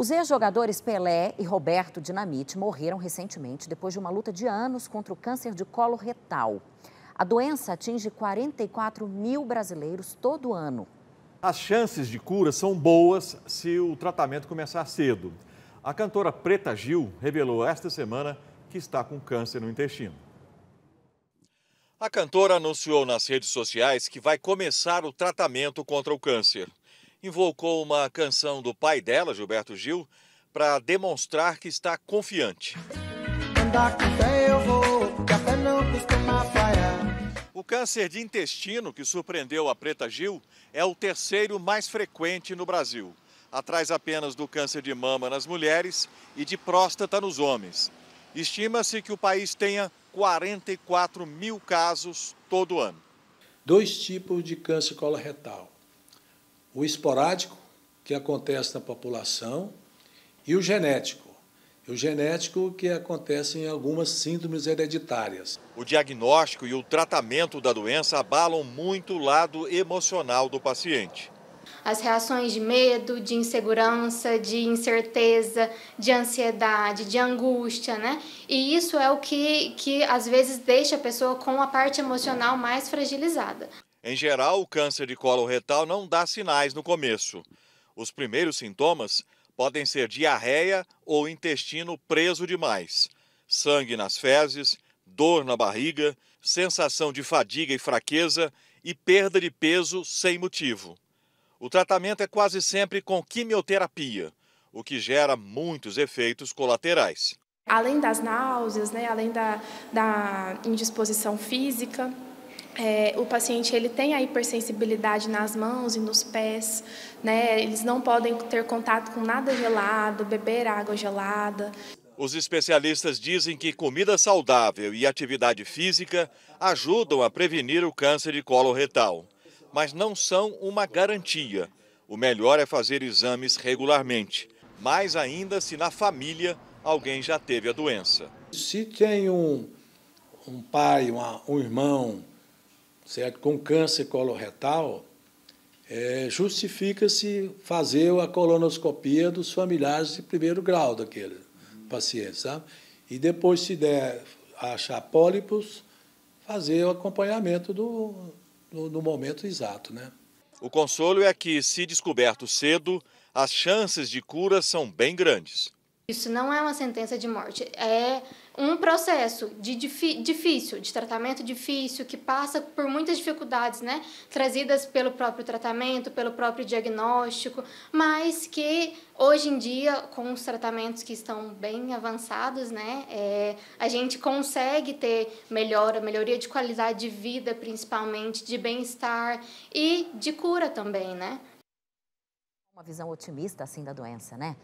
Os ex-jogadores Pelé e Roberto Dinamite morreram recentemente depois de uma luta de anos contra o câncer de colo retal. A doença atinge 44 mil brasileiros todo ano. As chances de cura são boas se o tratamento começar cedo. A cantora Preta Gil revelou esta semana que está com câncer no intestino. A cantora anunciou nas redes sociais que vai começar o tratamento contra o câncer invocou uma canção do pai dela, Gilberto Gil, para demonstrar que está confiante. O câncer de intestino que surpreendeu a Preta Gil é o terceiro mais frequente no Brasil, atrás apenas do câncer de mama nas mulheres e de próstata nos homens. Estima-se que o país tenha 44 mil casos todo ano. Dois tipos de câncer coloretal o esporádico, que acontece na população, e o genético, o genético que acontece em algumas síndromes hereditárias. O diagnóstico e o tratamento da doença abalam muito o lado emocional do paciente. As reações de medo, de insegurança, de incerteza, de ansiedade, de angústia, né? E isso é o que, que às vezes deixa a pessoa com a parte emocional mais fragilizada. Em geral, o câncer de colo retal não dá sinais no começo. Os primeiros sintomas podem ser diarreia ou intestino preso demais, sangue nas fezes, dor na barriga, sensação de fadiga e fraqueza e perda de peso sem motivo. O tratamento é quase sempre com quimioterapia, o que gera muitos efeitos colaterais. Além das náuseas, né, além da, da indisposição física, é, o paciente ele tem a hipersensibilidade nas mãos e nos pés, né? Eles não podem ter contato com nada gelado, beber água gelada. Os especialistas dizem que comida saudável e atividade física ajudam a prevenir o câncer de colo retal, mas não são uma garantia. O melhor é fazer exames regularmente, mais ainda se na família alguém já teve a doença. Se tem um, um pai, uma, um irmão, certo? com câncer coloretal, é, justifica-se fazer a colonoscopia dos familiares de primeiro grau daquele uhum. paciente, sabe? E depois, se der achar pólipos, fazer o acompanhamento do, no, momento exato, né? O consolo é que, se descoberto cedo, as chances de cura são bem grandes. Isso não é uma sentença de morte, é um processo de difícil, de tratamento difícil, que passa por muitas dificuldades, né? Trazidas pelo próprio tratamento, pelo próprio diagnóstico, mas que hoje em dia, com os tratamentos que estão bem avançados, né? É, a gente consegue ter melhora, melhoria de qualidade de vida, principalmente, de bem-estar e de cura também, né? Uma visão otimista, assim, da doença, né?